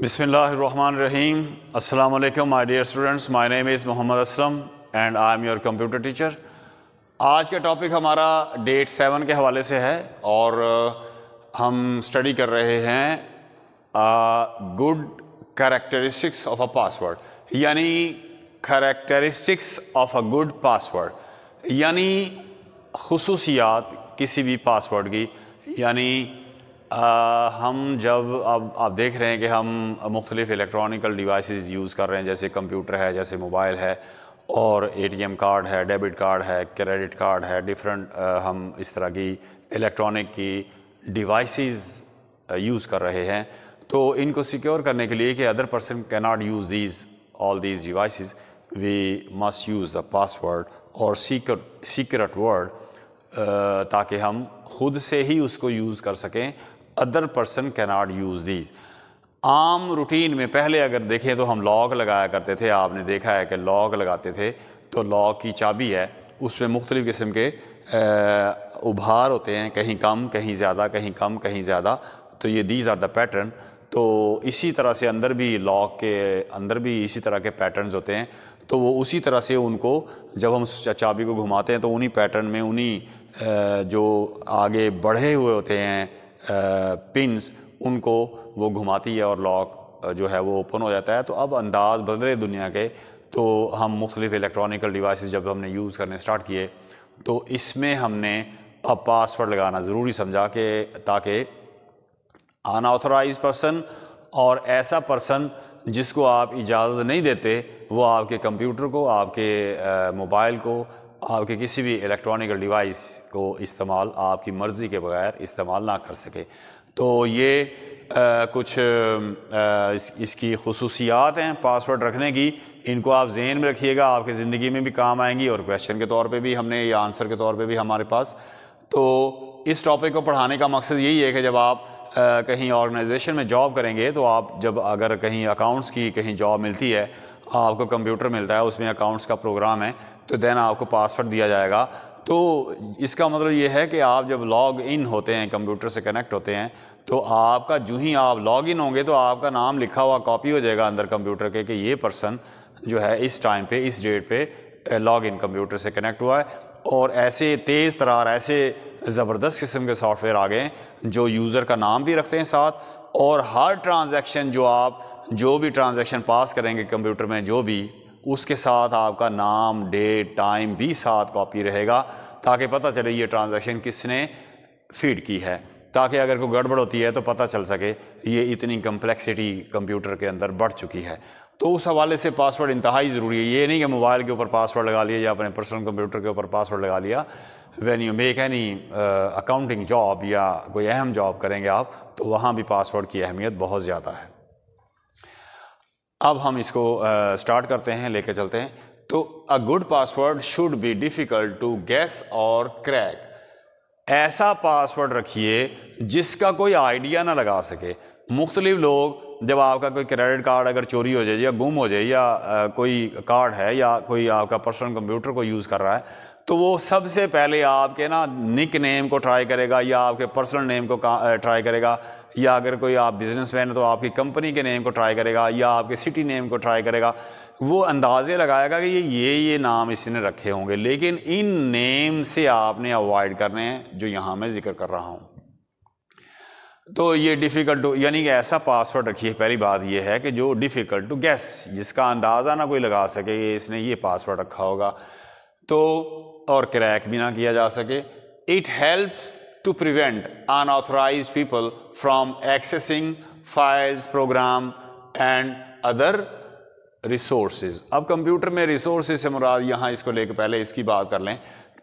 बिसमीम अल्लाम my dear students my name is Mohammad Aslam and I am your computer teacher आज का टॉपिक हमारा डेट सेवन के हवाले से है और हम स्टडी कर रहे हैं good characteristics of a password यानी characteristics of a good password यानी खसूसियात किसी भी पासवर्ड की यानी आ, हम जब अब आप देख रहे हैं कि हम मुख्तलिफ़ इलेक्ट्रॉनिकल डिवाइसेस यूज़ कर रहे हैं जैसे कंप्यूटर है जैसे मोबाइल है और एटीएम कार्ड है डेबिट कार्ड है क्रेडिट कार्ड है डिफरेंट हम इस तरह की इलेक्ट्रॉनिक की डिवाइसेस यूज़ कर रहे हैं तो इनको सिक्योर करने के लिए कि other person can not use these all these device we must use the password और सीक्रेट वर्ड ताकि हम खुद से ही उसको यूज़ कर सकें other person not use these आम रूटीन में पहले अगर देखें तो हम लॉक लगाया करते थे आपने देखा है कि लॉक लगाते थे तो लॉक की चाबी है उसमें मुख्तलिफ़ किस्म के उभार होते हैं कहीं कम कहीं ज़्यादा कहीं कम कहीं ज़्यादा तो ये दीज आर द पैटर्न तो इसी तरह से अंदर भी लॉक के अंदर भी इसी तरह के पैटर्न्स होते हैं तो वो उसी तरह से उनको जब हम चाबी को घुमाते हैं तो उन्हीं पैटर्न में उन्हीं जो आगे बढ़े हुए होते हैं पिंस उनको वो घुमाती है और लॉक जो है वो ओपन हो जाता है तो अब अंदाज़ बदले दुनिया के तो हम मुख्तलिफ़ इलेक्ट्रॉनिकल डिवाइस जब हमने यूज़ करने स्टार्ट किए तो इसमें हमने अब पासवर्ड लगाना ज़रूरी समझा के ताकि अनऑथोराइज़ पर्सन और ऐसा पर्सन जिसको आप इजाज़त नहीं देते वो आपके कंप्यूटर को आपके मोबाइल को आपके किसी भी इलेक्ट्रॉनिक डिवाइस को इस्तेमाल आपकी मर्ज़ी के बगैर इस्तेमाल ना कर सके तो ये आ, कुछ आ, इस, इसकी खसूसियात हैं पासवर्ड रखने की इनको आप जहन में रखिएगा आपकी ज़िंदगी में भी काम आएंगी और क्वेश्चन के तौर पे भी हमने या आंसर के तौर पे भी हमारे पास तो इस टॉपिक को पढ़ाने का मकसद यही है कि जब आप आ, कहीं ऑर्गेनाइजेशन में जॉब करेंगे तो आप जब अगर कहीं अकाउंट्स की कहीं जॉब मिलती है आपको कंप्यूटर मिलता है उसमें अकाउंट्स का प्रोग्राम है तो देन आपको पासवर्ड दिया जाएगा तो इसका मतलब ये है कि आप जब लॉग इन होते हैं कंप्यूटर से कनेक्ट होते हैं तो आपका जो ही आप लॉग इन होंगे तो आपका नाम लिखा हुआ कॉपी हो जाएगा अंदर कंप्यूटर के कि ये पर्सन जो है इस टाइम पे इस डेट पे लॉग इन कंप्यूटर से कनेक्ट हुआ है और ऐसे तेज़ तरार ऐसे ज़बरदस्त किस्म के सॉफ्टवेयर आ गए जो यूज़र का नाम भी रखते हैं साथ और हर ट्रांजेक्शन जो आप जो भी ट्रांजैक्शन पास करेंगे कंप्यूटर में जो भी उसके साथ आपका नाम डेट टाइम भी साथ कॉपी रहेगा ताकि पता चले ये ट्रांजैक्शन किसने फीड की है ताकि अगर कोई गड़बड़ होती है तो पता चल सके ये इतनी कम्प्लेक्सिटी कंप्यूटर के अंदर बढ़ चुकी है तो उस हवाले से पासवर्ड इंतहाई ज़रूरी है ये नहीं कि मोबाइल के ऊपर पासवर्ड लगा लिया या अपने पर्सनल कंप्यूटर के ऊपर पासवर्ड लगा लिया when you make any accounting job या कोई अहम जॉब करेंगे आप तो वहाँ भी पासवर्ड की अहमियत बहुत ज़्यादा है अब हम इसको स्टार्ट करते हैं लेके चलते हैं तो a good password should be difficult to guess और क्रैक ऐसा पासवर्ड रखिए जिसका कोई आइडिया ना लगा सके मुख्तलिफ लोग जब आपका कोई क्रेडिट कार्ड अगर चोरी हो जाए या गुम हो जाए या आ, कोई कार्ड है या कोई आपका पर्सनल कंप्यूटर को यूज़ कर रहा है तो वो सबसे पहले आपके ना निक नेम को ट्राई करेगा या आपके पर्सनल नेम को ट्राई करेगा या अगर कोई आप बिजनेसमैन है तो आपकी कंपनी के नेम को ट्राई करेगा या आपके सिटी नेम को ट्राई करेगा वो अंदाज़े लगाएगा कि ये ये ये नाम इसने रखे होंगे लेकिन इन नेम से आपने अवॉइड करने हैं जो यहाँ मैं ज़िक्र कर रहा हूँ तो ये डिफ़िकल्ट यानी कि ऐसा पासवर्ड रखिए पहली बात ये है कि जो डिफ़िकल्ट टू गैस जिसका अंदाज़ा ना कोई लगा सके ये इसने ये पासवर्ड रखा होगा तो और क्रैक भी ना किया जा सके it helps to prevent unauthorized people from accessing files, program and other resources अब कंप्यूटर में रिसोर्सेज से मुराद यहाँ इसको लेकर पहले इसकी बात कर लें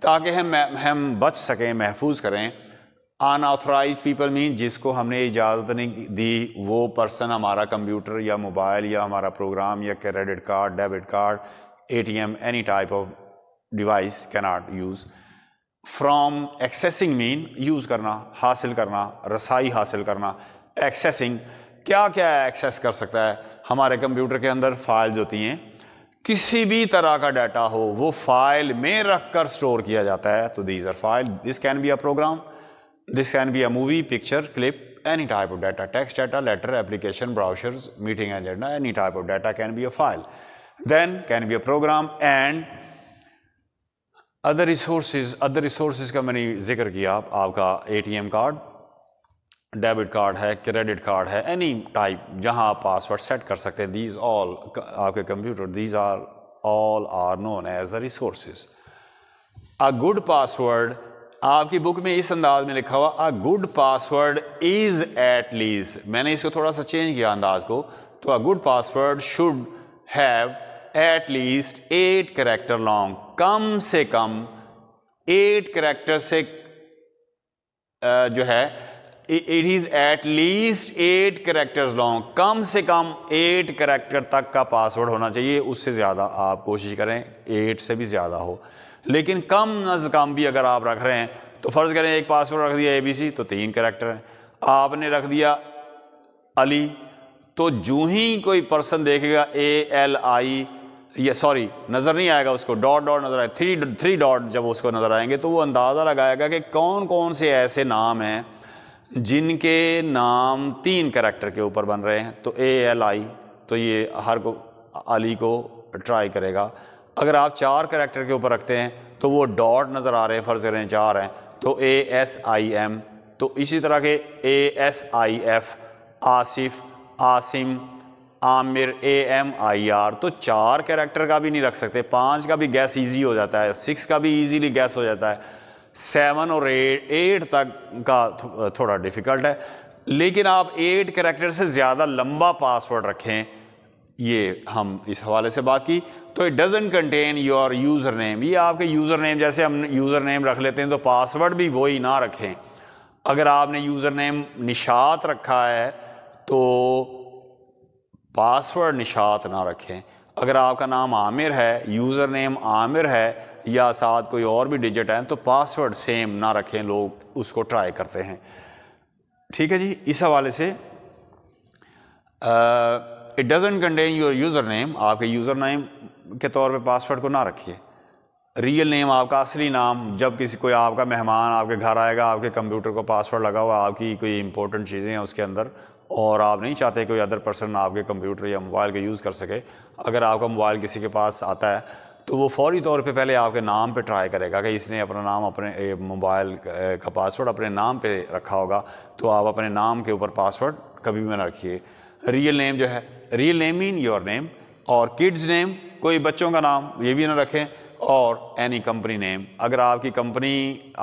ताकि हम हम बच सकें महफूज करें अनऑथराइज पीपल मीन जिसको हमने इजाज़त नहीं दी वो पर्सन हमारा कंप्यूटर या मोबाइल या हमारा प्रोग्राम या credit card debit card ATM any type of device can not use from accessing mean use करना हासिल करना रसाई हासिल करना एक्सेसिंग क्या क्या एक्सेस कर सकता है हमारे कंप्यूटर के अंदर फाइल्स होती हैं किसी भी तरह का डाटा हो वो फाइल में रख कर स्टोर किया जाता है तो these are file this can be a program this can be a movie picture clip any type of data text data letter application brochures meeting agenda any type of data can be a file then can be a program and other resource other resource का मैंने जिक्र किया आप, आपका ATM card debit card है credit card है any type जहां आप पासवर्ड सेट कर सकते हैं दीज ऑल आपके computer these are all are known as the resource a good password आपकी बुक में इस अंदाज में लिखा हुआ a good password is at least मैंने इसको थोड़ा सा चेंज किया अंदाज को तो a good password should have at least eight character long कम से कम एट करेक्टर से जो है it is at least eight characters long कम से कम एट करेक्टर तक का पासवर्ड होना चाहिए उससे ज़्यादा आप कोशिश करें एट से भी ज़्यादा हो लेकिन कम अज़ कम भी अगर आप रख रहे हैं तो फ़र्ज़ करें एक पासवर्ड रख दिया ए बी सी तो तीन करेक्टर हैं आपने रख दिया अली तो जूही ही कोई पर्सन देखेगा ए एल आई ये सॉरी नज़र नहीं आएगा उसको डॉट डॉट नज़र आएगा थ्री थ्री डॉट जब उसको नज़र आएंगे तो वो अंदाज़ा लगाएगा कि कौन कौन से ऐसे नाम हैं जिनके नाम तीन करेक्टर के ऊपर बन रहे हैं तो ए एल आई तो ये हर को अली को ट्राई करेगा अगर आप चार करेक्टर के ऊपर रखते हैं तो वो डॉट नज़र आ रहे हैं फर्ज करें चार हैं तो ए एस आई एम तो इसी तरह के A S I F Asif Asim Aamir A M I R तो चार कैरेक्टर का भी नहीं रख सकते पाँच का भी गैस इजी हो जाता है सिक्स का भी इजीली गैस हो जाता है सेवन और एट एट तक का थोड़ा डिफ़िकल्ट है लेकिन आप एट कैरेक्टर से ज़्यादा लंबा पासवर्ड रखें ये हम इस हवाले से बात की तो it doesn't contain your user name ये आपके यूज़र नेम जैसे हम यूज़र नेम रख लेते हैं तो पासवर्ड भी वही ना रखें अगर आपने यूज़र नेम निशात रखा है तो पासवर्ड निशात ना रखें अगर आपका नाम आमिर है यूज़र नेम आमिर है या साथ कोई और भी डिजिट है तो पासवर्ड सेम ना रखें लोग उसको ट्राई करते हैं ठीक है जी इस हवाले से it doesn't contain your user name आपके यूज़र नेम के तौर पे पासवर्ड को ना रखिए रियल नेम आपका असली नाम जब किसी कोई आपका मेहमान आपके घर आएगा आपके कंप्यूटर को पासवर्ड लगा हुआ आपकी कोई इंपॉर्टेंट चीज़ें हैं उसके अंदर और आप नहीं चाहते कोई अदर पर्सन आपके कंप्यूटर या मोबाइल का यूज़ कर सके अगर आपका मोबाइल किसी के पास आता है तो वो फौरी तौर पे पहले आपके नाम पे ट्राई करेगा कि इसने अपना नाम अपने मोबाइल का पासवर्ड अपने नाम पे रखा होगा तो आप अपने नाम के ऊपर पासवर्ड कभी भी ना रखिए रियल नेम जो है real name mean your name और किड्स नेम कोई बच्चों का नाम ये भी ना रखें और एनी कंपनी नेम अगर आपकी कंपनी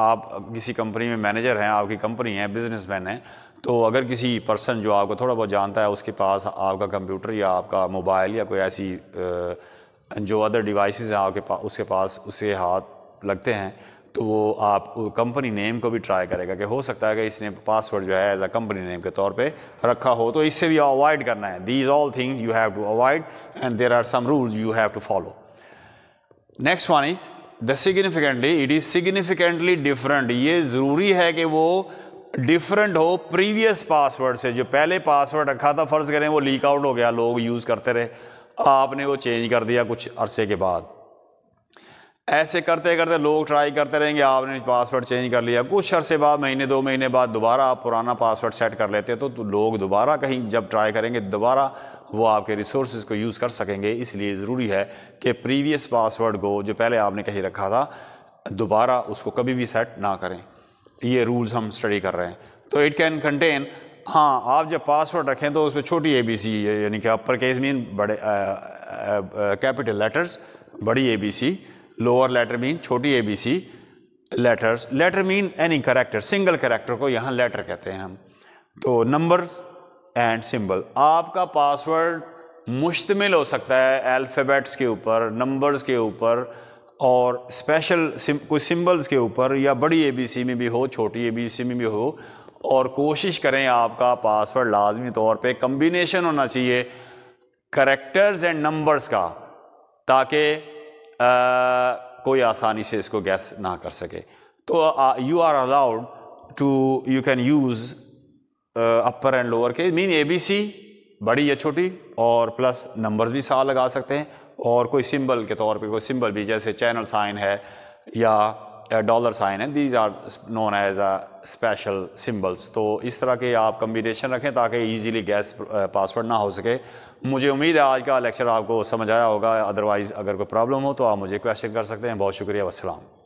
आप किसी कंपनी में मैनेजर हैं आपकी कंपनी है बिजनेस हैं तो अगर किसी पर्सन जो आपको थोड़ा बहुत जानता है उसके पास आपका कंप्यूटर या आपका मोबाइल या कोई ऐसी जो अदर डिवाइसेस हैं आपके पास उसके पास उससे हाथ लगते हैं तो वो आप कंपनी नेम को भी ट्राई करेगा कि हो सकता है कि इसने पासवर्ड जो है एज अ कंपनी नेम के तौर पे रखा हो तो इससे भी अवॉइड करना है these all thing you have to avoid and there are some rules you have to follow next one is the significantly it is significantly different ये ज़रूरी है कि वो डिफरेंट हो प्रीवियस पासवर्ड से जो पहले पासवर्ड रखा था फ़र्ज़ करें वो लीक आउट हो गया लोग यूज़ करते रहे आपने वो चेंज कर दिया कुछ अरसे के बाद ऐसे करते करते लोग ट्राई करते रहेंगे आपने पासवर्ड चेंज कर लिया कुछ अरसे बाद महीने दो महीने बाद दोबारा आप पुराना पासवर्ड सेट कर लेते हैं तो, तो लोग दोबारा कहीं जब ट्राई करेंगे दोबारा वो आपके रिसोर्स को यूज़ कर सकेंगे इसलिए ज़रूरी है कि प्रीवियस पासवर्ड को जो पहले आपने कहीं रखा था दोबारा उसको कभी भी सेट ना करें ये रूल्स हम स्टडी कर रहे हैं तो इट कैन कंटेन हाँ आप जब पासवर्ड रखें तो उसमें छोटी ए बी सी यानी कि अपर केस मीन बड़े कैपिटल लेटर्स बड़ी A B C lower letter mean छोटी A B C letters letter mean any character single character को यहाँ लेटर कहते हैं हम तो नंबर्स एंड सिंबल आपका पासवर्ड मुश्तमिल हो सकता है अल्फ़ाबेट्स के ऊपर नंबर्स के ऊपर और स्पेशल सिम, कुछ सिंबल्स के ऊपर या बड़ी एबीसी में भी हो छोटी एबीसी में भी हो और कोशिश करें आपका पासवर्ड लाजमी तौर पे कम्बिनेशन होना चाहिए करेक्टर्स एंड नंबर्स का ताकि कोई आसानी से इसको गैस ना कर सके तो you are allowed to you can use upper and lower के मीन ए बी सी बड़ी या छोटी और प्लस नंबर्स भी साथ लगा सकते हैं और कोई सिंबल के तौर पे कोई सिंबल भी जैसे चैनल साइन है या डॉलर साइन है these are known as a special symbols तो इस तरह के आप कम्बिनेशन रखें ताकि ईजीली गैस पासवर्ड ना हो सके मुझे उम्मीद है आज का लेक्चर आपको समझ आया होगा अदरवाइज़ अगर कोई प्रॉब्लम हो तो आप मुझे क्वेश्चन कर सकते हैं बहुत शुक्रिया वसलाम